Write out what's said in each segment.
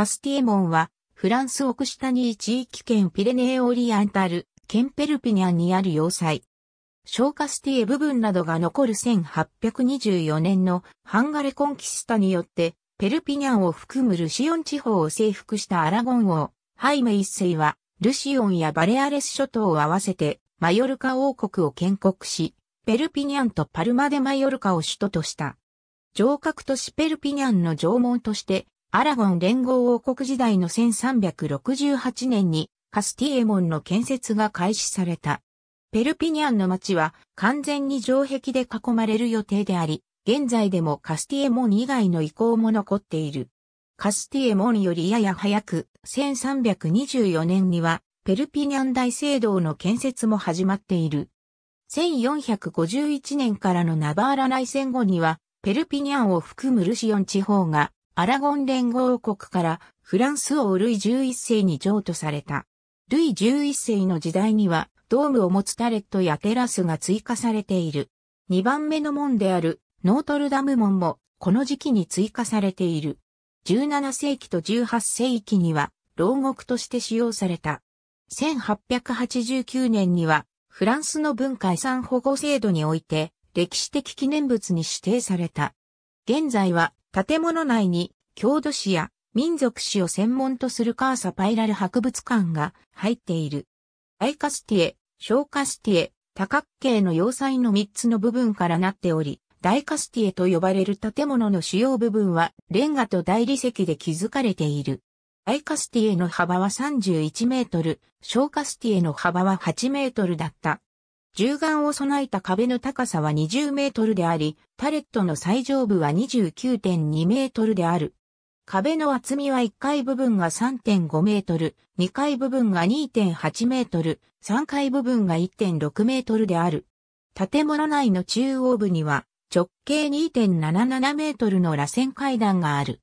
カスティエモンは、フランスオクシタニー地域圏ピレネーオリアンタル、ンペルピニャンにある要塞。小カスティエ部分などが残る1824年のハンガレコンキスタによって、ペルピニャンを含むルシオン地方を征服したアラゴン王、ハイメ一世は、ルシオンやバレアレス諸島を合わせて、マヨルカ王国を建国し、ペルピニャンとパルマでマヨルカを首都とした。城郭都市ペルピニャンの城門として、アラゴン連合王国時代の1368年にカスティエモンの建設が開始された。ペルピニャンの町は完全に城壁で囲まれる予定であり、現在でもカスティエモン以外の遺構も残っている。カスティエモンよりやや早く、1324年にはペルピニャン大聖堂の建設も始まっている。1451年からのナバーラ内戦後には、ペルピニャンを含むルシオン地方がアラゴン連合国からフランス王ルイ11世に譲渡された。ルイ11世の時代にはドームを持つタレットやテラスが追加されている。2番目の門であるノートルダム門もこの時期に追加されている。17世紀と18世紀には牢獄として使用された。1889年にはフランスの文化遺産保護制度において歴史的記念物に指定された。現在は建物内に郷土史や民族史を専門とするカーサパイラル博物館が入っている。アイカスティエ、小カスティエ、多角形の要塞の3つの部分からなっており、大カスティエと呼ばれる建物の主要部分はレンガと大理石で築かれている。アイカスティエの幅は31メートル、小カスティエの幅は8メートルだった。銃眼を備えた壁の高さは20メートルであり、タレットの最上部は29.2メートルである。壁の厚みは1階部分が3.5メートル、2階部分が2.8メートル、3階部分が1.6メートルである。建物内の中央部には直径2.77メートルの螺旋階段がある。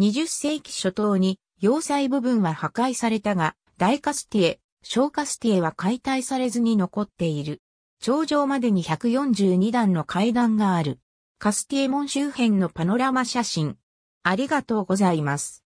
20世紀初頭に要塞部分は破壊されたが、大カスティエ、小カスティエは解体されずに残っている。頂上までに142段の階段がある。カスティエモン周辺のパノラマ写真。ありがとうございます。